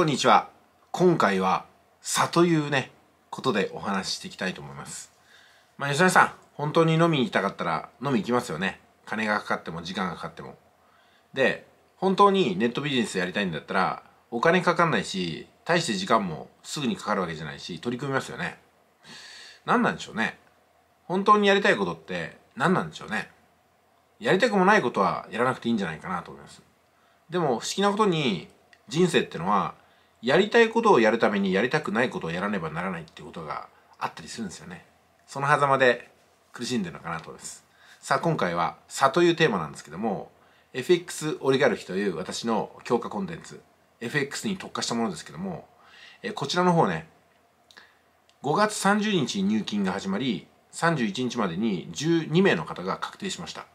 こんにちは今回は差というねことでお話ししていきたいと思いますまあ吉田さん本当に飲みに行きたかったら飲み行きますよね金がかかっても時間がかかってもで本当にネットビジネスやりたいんだったらお金かかんないし大して時間もすぐにかかるわけじゃないし取り組みますよね何なんでしょうね本当にやりたいことって何なんでしょうねやりたくもないことはやらなくていいんじゃないかなと思いますでも不思議なことに人生ってのはやりたいことをやるためにやりたくないことをやらねばならないっていうことがあったりするんですよねその狭間で苦しんでるのかなとですさあ今回は「差」というテーマなんですけども FX オリガルヒという私の強化コンテンツ FX に特化したものですけどもえこちらの方ね5月30日に入金が始まり31日までに12名の方が確定しました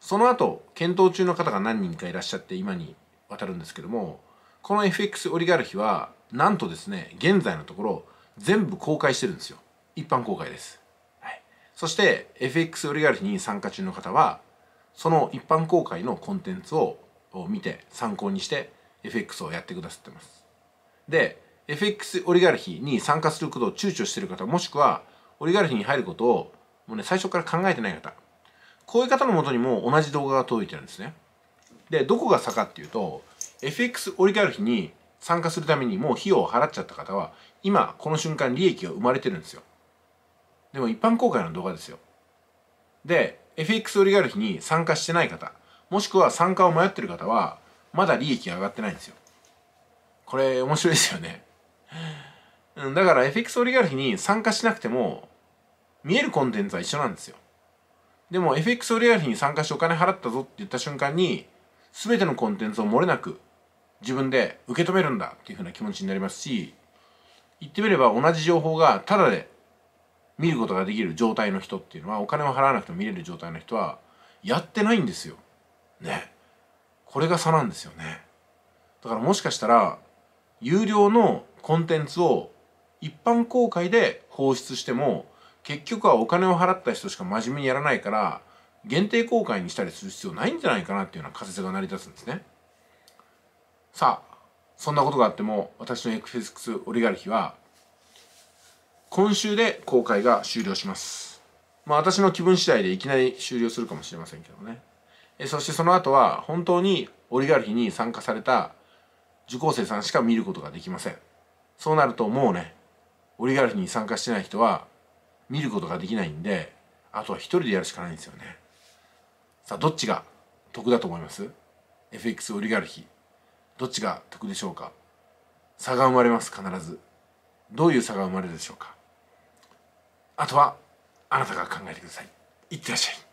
その後検討中の方が何人かいらっしゃって今にわたるんですけどもこの FX オリガルヒはなんとですね現在のところ全部公開してるんですよ一般公開です、はい、そして FX オリガルヒに参加中の方はその一般公開のコンテンツを見て参考にして FX をやってくださってますで FX オリガルヒに参加することを躊躇してる方もしくはオリガルヒに入ることをもうね最初から考えてない方こういう方のもとにも同じ動画が届いてるんですねでどこが差かっていうと FX オリガルヒに参加するためにもう費用を払っちゃった方は今この瞬間利益が生まれてるんですよでも一般公開の動画ですよで FX オリガルヒに参加してない方もしくは参加を迷ってる方はまだ利益が上がってないんですよこれ面白いですよねだから FX オリガルヒに参加しなくても見えるコンテンツは一緒なんですよでも FX オリガルヒに参加してお金払ったぞって言った瞬間に全てのコンテンツを漏れなく自分で受け止めるんだっていうふうな気持ちになりますし言ってみれば同じ情報がただで見ることができる状態の人っていうのはお金を払わなくても見れる状態の人はやってないんですよ。ね。これが差なんですよね。だからもしかしたら有料のコンテンツを一般公開で放出しても結局はお金を払った人しか真面目にやらないから限定公開にしたりする必要ないんじゃないかなっていうような仮説が成り立つんですね。さあそんなことがあっても私の FX オリガルヒは今週で公開が終了しますまあ私の気分次第でいきなり終了するかもしれませんけどねえそしてその後は本当にオリガルヒに参加された受講生さんしか見ることができませんそうなるともうねオリガルヒに参加してない人は見ることができないんであとは一人でやるしかないんですよねさあどっちが得だと思います FX オリガルヒどっちが得でしょうか差が生まれます必ずどういう差が生まれるでしょうかあとはあなたが考えてくださいいってらっしゃい